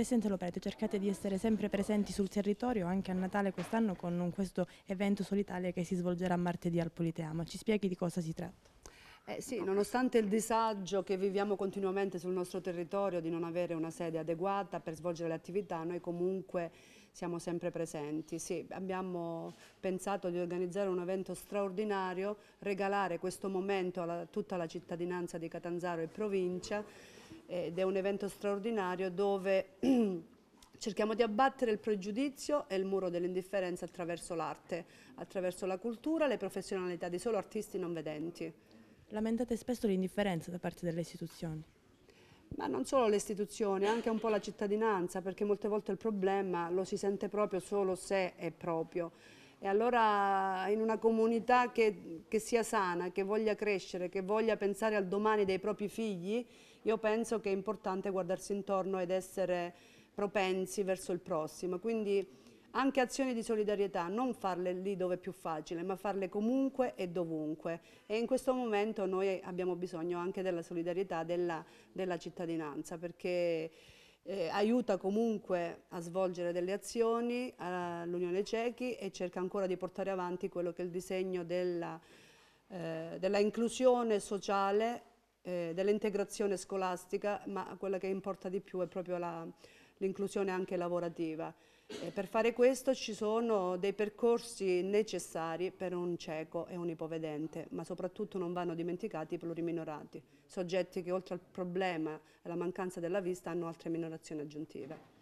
presente l'operato, cercate di essere sempre presenti sul territorio anche a Natale quest'anno con questo evento solitario che si svolgerà martedì al Politeamo. Ci spieghi di cosa si tratta? Eh sì, nonostante il disagio che viviamo continuamente sul nostro territorio di non avere una sede adeguata per svolgere le attività, noi comunque siamo sempre presenti. Sì, abbiamo pensato di organizzare un evento straordinario, regalare questo momento a tutta la cittadinanza di Catanzaro e provincia ed è un evento straordinario dove cerchiamo di abbattere il pregiudizio e il muro dell'indifferenza attraverso l'arte, attraverso la cultura, le professionalità di solo artisti non vedenti. Lamentate spesso l'indifferenza da parte delle istituzioni? Ma non solo le istituzioni, anche un po' la cittadinanza, perché molte volte il problema lo si sente proprio solo se è proprio. E allora in una comunità che, che, sia sana, che voglia crescere, che voglia pensare al domani dei propri figli, io penso che è importante guardarsi intorno ed essere propensi verso il prossimo. Quindi anche azioni di solidarietà, non farle lì dove è più facile, ma farle comunque e dovunque. E in questo momento noi abbiamo bisogno anche della solidarietà della, della cittadinanza, perché eh, aiuta comunque a svolgere delle azioni all'Unione Cechi e cerca ancora di portare avanti quello che è il disegno della, eh, della inclusione sociale, eh, dell'integrazione scolastica, ma quella che importa di più è proprio la l'inclusione anche lavorativa. E eh, per fare questo ci sono dei percorsi necessari per un cieco e un ipovedente, ma soprattutto non vanno dimenticati i pluriminorati, soggetti che oltre al problema e alla mancanza della vista hanno altre minorazioni aggiuntive.